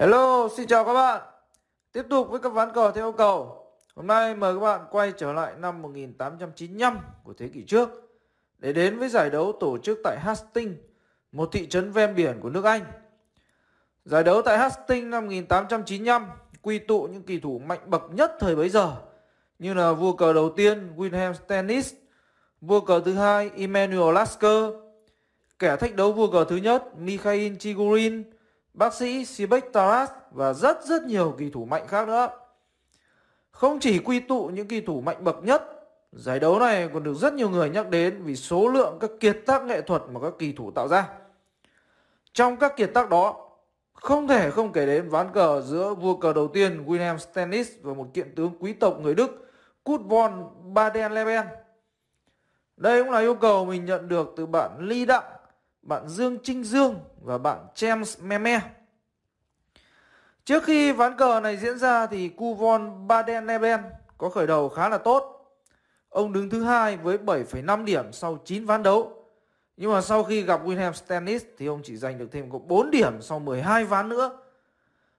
Hello, xin chào các bạn. Tiếp tục với các ván cờ theo yêu cầu. Hôm nay mời các bạn quay trở lại năm 1895 của thế kỷ trước để đến với giải đấu tổ chức tại Hastings, một thị trấn ven biển của nước Anh. Giải đấu tại Hastings năm 1895 quy tụ những kỳ thủ mạnh bậc nhất thời bấy giờ như là vua cờ đầu tiên Wilhelm Stennis, vua cờ thứ hai Emmanuel Lasker, kẻ thách đấu vua cờ thứ nhất Mikhail Chigurin, bác sĩ Sibek Taras và rất rất nhiều kỳ thủ mạnh khác nữa. Không chỉ quy tụ những kỳ thủ mạnh bậc nhất, giải đấu này còn được rất nhiều người nhắc đến vì số lượng các kiệt tác nghệ thuật mà các kỳ thủ tạo ra. Trong các kiệt tác đó, không thể không kể đến ván cờ giữa vua cờ đầu tiên Wilhelm Stennis và một kiện tướng quý tộc người Đức Kurt von Baden-Leben. Đây cũng là yêu cầu mình nhận được từ bạn Ly Đặng bạn Dương Trinh Dương và bạn James Meme. Trước khi ván cờ này diễn ra thì Kuvon Baden Neben có khởi đầu khá là tốt. Ông đứng thứ hai với 7,5 điểm sau 9 ván đấu. Nhưng mà sau khi gặp Wilhelm Stennis thì ông chỉ giành được thêm có 4 điểm sau 12 ván nữa.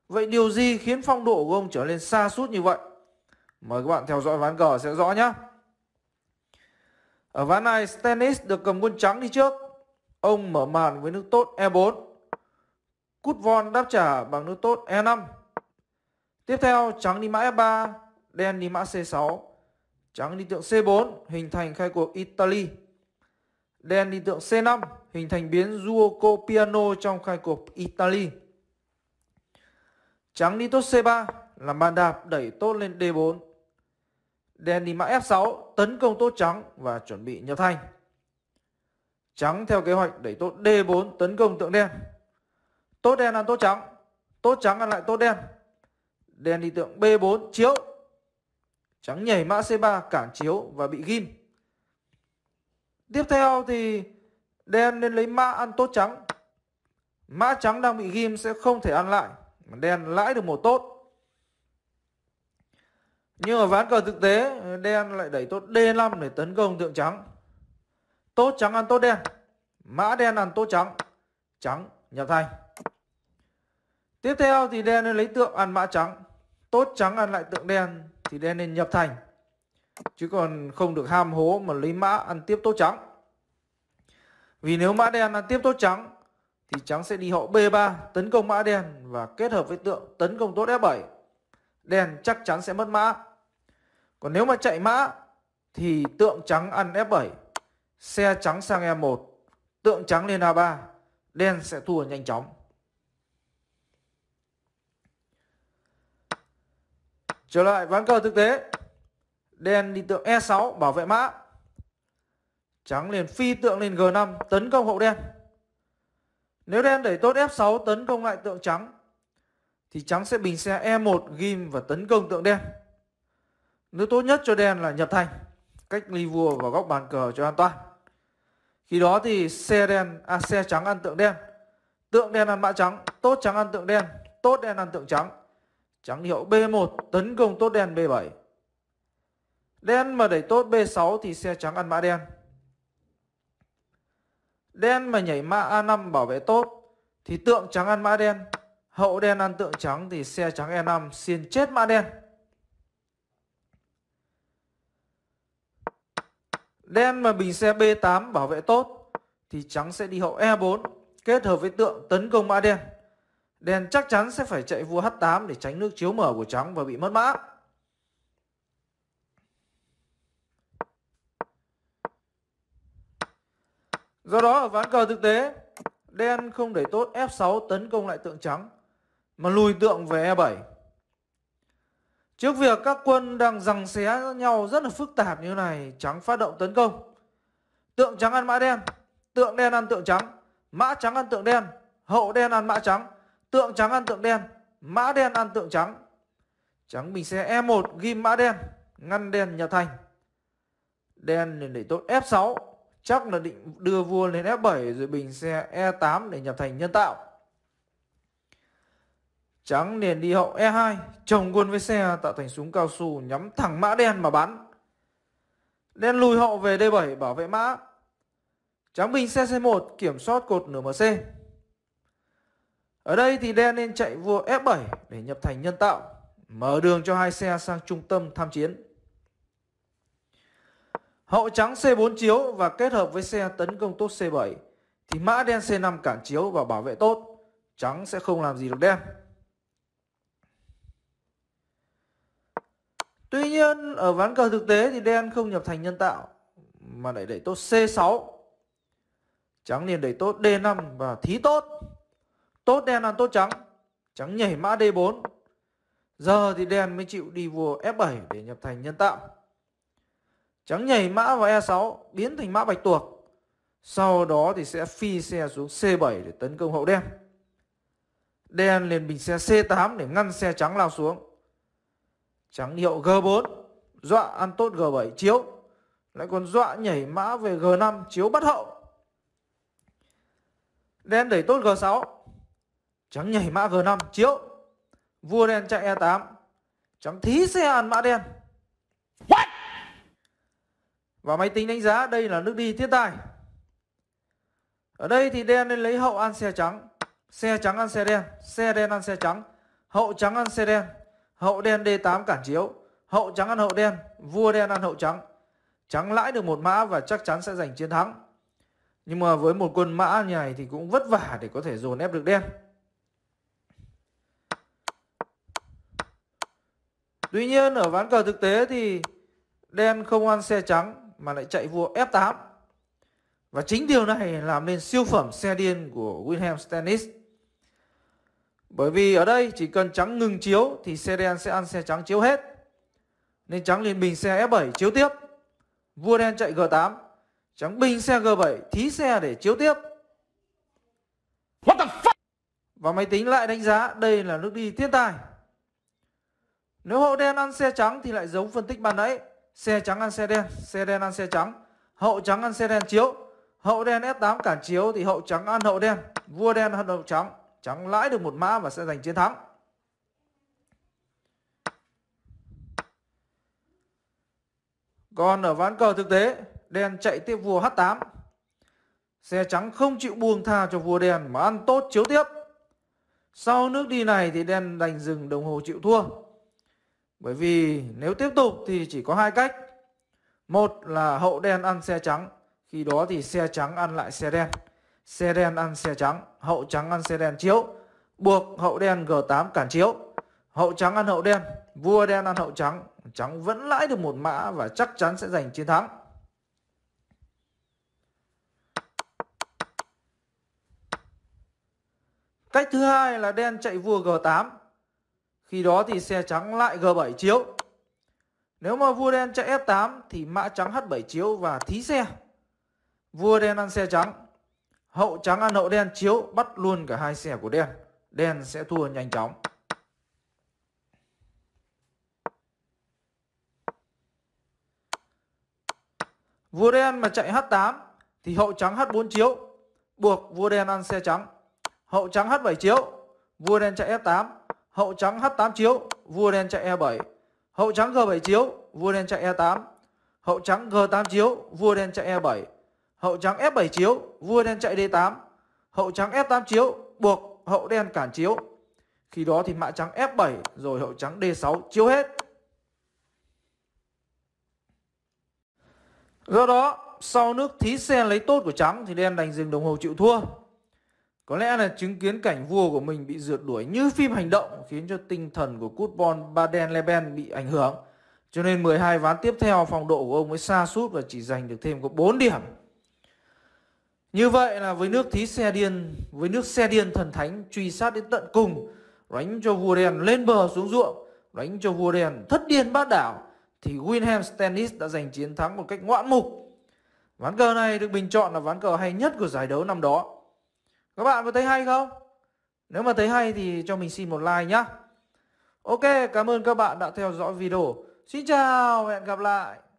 Vậy điều gì khiến phong độ của ông trở nên xa sút như vậy? Mời các bạn theo dõi ván cờ sẽ rõ nhé. Ở ván này Stennis được cầm quân trắng đi trước Ông mở màn với nước tốt E4. Cút von đáp trả bằng nước tốt E5. Tiếp theo trắng đi mã F3, đen đi mã C6. Trắng đi tượng C4 hình thành khai cuộc Italy. Đen đi tượng C5 hình thành biến Zuoco Piano trong khai cuộc Italy. Trắng đi tốt C3 làm bàn đạp đẩy tốt lên D4. Đen đi mã F6 tấn công tốt trắng và chuẩn bị nhập thanh. Trắng theo kế hoạch đẩy tốt D4 tấn công tượng đen. Tốt đen ăn tốt trắng. Tốt trắng ăn lại tốt đen. Đen đi tượng B4 chiếu. Trắng nhảy mã C3 cản chiếu và bị ghim. Tiếp theo thì đen nên lấy mã ăn tốt trắng. Mã trắng đang bị ghim sẽ không thể ăn lại. Đen lãi được một tốt. Nhưng ở ván cờ thực tế, đen lại đẩy tốt D5 để tấn công tượng trắng tốt trắng ăn tốt đen. Mã đen ăn tốt trắng. Trắng nhập thành. Tiếp theo thì đen nên lấy tượng ăn mã trắng. Tốt trắng ăn lại tượng đen thì đen nên nhập thành. Chứ còn không được ham hố mà lấy mã ăn tiếp tốt trắng. Vì nếu mã đen ăn tiếp tốt trắng thì trắng sẽ đi hậu B3 tấn công mã đen và kết hợp với tượng tấn công tốt F7. Đen chắc chắn sẽ mất mã. Còn nếu mà chạy mã thì tượng trắng ăn F7 Xe trắng sang E1, tượng trắng lên A3, đen sẽ thua nhanh chóng. Trở lại ván cờ thực tế. Đen đi tượng E6 bảo vệ mã. Trắng liền phi tượng lên G5 tấn công hậu đen. Nếu đen đẩy tốt F6 tấn công lại tượng trắng thì trắng sẽ bình xe E1 ghim và tấn công tượng đen. Nếu tốt nhất cho đen là nhập thành, cách ly vua vào góc bàn cờ cho an toàn. Khi đó thì xe đen à, xe trắng ăn tượng đen. Tượng đen ăn mã trắng, tốt trắng ăn tượng đen, tốt đen ăn tượng trắng. Trắng hiệu B1 tấn công tốt đen B7. Đen mà đẩy tốt B6 thì xe trắng ăn mã đen. Đen mà nhảy mã A5 bảo vệ tốt thì tượng trắng ăn mã đen. Hậu đen ăn tượng trắng thì xe trắng E5 xiên chết mã đen. Đen mà bình xe B8 bảo vệ tốt thì trắng sẽ đi hậu E4 kết hợp với tượng tấn công mã đen. Đen chắc chắn sẽ phải chạy vua H8 để tránh nước chiếu mở của trắng và bị mất mã. Do đó ở ván cờ thực tế, đen không để tốt F6 tấn công lại tượng trắng mà lùi tượng về E7. Trước việc các quân đang giằng xé nhau rất là phức tạp như này, trắng phát động tấn công. Tượng trắng ăn mã đen, tượng đen ăn tượng trắng, mã trắng ăn tượng đen, hậu đen ăn mã trắng, tượng trắng ăn tượng đen, mã đen ăn tượng trắng. Trắng bình xe E1 ghim mã đen, ngăn đen nhà thành. Đen liền để tốt F6, chắc là định đưa vua lên F7 rồi bình xe E8 để nhập thành nhân tạo. Trắng liền đi hậu E2, chồng quân với xe tạo thành súng cao su nhắm thẳng mã đen mà bắn. Đen lùi hậu về D7 bảo vệ mã. Trắng binh xe C1 kiểm soát cột nửa MC. Ở đây thì đen nên chạy vua F7 để nhập thành nhân tạo, mở đường cho hai xe sang trung tâm tham chiến. Hậu trắng C4 chiếu và kết hợp với xe tấn công tốt C7 thì mã đen C5 cản chiếu và bảo vệ tốt, trắng sẽ không làm gì được đen. Tuy nhiên ở ván cờ thực tế thì đen không nhập thành nhân tạo mà lại đẩy tốt C6. Trắng liền đẩy tốt D5 và thí tốt. Tốt đen ăn tốt trắng. Trắng nhảy mã D4. Giờ thì đen mới chịu đi vua F7 để nhập thành nhân tạo. Trắng nhảy mã vào E6 biến thành mã bạch tuộc. Sau đó thì sẽ phi xe xuống C7 để tấn công hậu đen. Đen liền bình xe C8 để ngăn xe trắng lao xuống. Trắng hiệu G4 Dọa ăn tốt G7 chiếu Lại còn dọa nhảy mã về G5 chiếu bắt hậu Đen đẩy tốt G6 Trắng nhảy mã G5 chiếu Vua đen chạy E8 Trắng thí xe ăn mã đen What? Và máy tính đánh giá đây là nước đi thiết tài Ở đây thì đen nên lấy hậu ăn xe trắng Xe trắng ăn xe đen Xe đen ăn xe trắng Hậu trắng ăn xe đen Hậu đen D8 cản chiếu. Hậu trắng ăn hậu đen, vua đen ăn hậu trắng. Trắng lãi được một mã và chắc chắn sẽ giành chiến thắng. Nhưng mà với một quân mã như này thì cũng vất vả để có thể dồn ép được đen. Tuy nhiên ở ván cờ thực tế thì đen không ăn xe trắng mà lại chạy vua F8. Và chính điều này làm nên siêu phẩm xe điên của Wilhelm Stennis. Bởi vì ở đây chỉ cần trắng ngừng chiếu thì xe đen sẽ ăn xe trắng chiếu hết. Nên trắng liền bình xe F7 chiếu tiếp. Vua đen chạy G8, trắng bình xe G7 thí xe để chiếu tiếp. What the fuck? Và máy tính lại đánh giá đây là nước đi thiên tài. Nếu hậu đen ăn xe trắng thì lại giống phân tích ban nãy. Xe trắng ăn xe đen, xe đen ăn xe trắng. Hậu trắng ăn xe đen chiếu. Hậu đen F8 cản chiếu thì hậu trắng ăn hậu đen. Vua đen ăn hậu trắng trắng lãi được một mã và sẽ giành chiến thắng. Còn ở ván cờ thực tế, đen chạy tiếp vua H8. Xe trắng không chịu buông tha cho vua đen mà ăn tốt chiếu tiếp. Sau nước đi này thì đen đành dừng đồng hồ chịu thua. Bởi vì nếu tiếp tục thì chỉ có hai cách. Một là hậu đen ăn xe trắng, khi đó thì xe trắng ăn lại xe đen xe đen ăn xe trắng, hậu trắng ăn xe đen chiếu, buộc hậu đen G8 cản chiếu, hậu trắng ăn hậu đen, vua đen ăn hậu trắng, trắng vẫn lãi được một mã và chắc chắn sẽ giành chiến thắng. Cách thứ hai là đen chạy vua G8. Khi đó thì xe trắng lại G7 chiếu. Nếu mà vua đen chạy F8 thì mã trắng H7 chiếu và thí xe. Vua đen ăn xe trắng, Hậu trắng ăn hậu đen chiếu bắt luôn cả hai xe của đen. Đen sẽ thua nhanh chóng. Vua đen mà chạy H8 thì hậu trắng H4 chiếu. Buộc vua đen ăn xe trắng. Hậu trắng H7 chiếu. Vua đen chạy F8. Hậu trắng H8 chiếu. Vua đen chạy E7. Hậu trắng G7 chiếu. Vua đen chạy E8. Hậu trắng G8 chiếu. Vua đen chạy E7 hậu trắng F7 chiếu, vua đen chạy D8, hậu trắng F8 chiếu, buộc hậu đen cản chiếu. Khi đó thì mã trắng F7 rồi hậu trắng D6 chiếu hết. Do đó, sau nước thí sen lấy tốt của trắng thì đen đành dừng đồng hồ chịu thua. Có lẽ là chứng kiến cảnh vua của mình bị rượt đuổi như phim hành động khiến cho tinh thần của cút bon Baden Leben bị ảnh hưởng. Cho nên 12 ván tiếp theo phong độ của ông ấy xa sút và chỉ giành được thêm có 4 điểm. Như vậy là với nước thí xe điên, với nước xe điên thần thánh truy sát đến tận cùng, đánh cho vua đèn lên bờ xuống ruộng, đánh cho vua đèn thất điên bát đảo, thì Wilhelm Stennis đã giành chiến thắng một cách ngoạn mục. Ván cờ này được bình chọn là ván cờ hay nhất của giải đấu năm đó. Các bạn có thấy hay không? Nếu mà thấy hay thì cho mình xin một like nhé. Ok, cảm ơn các bạn đã theo dõi video. Xin chào, hẹn gặp lại.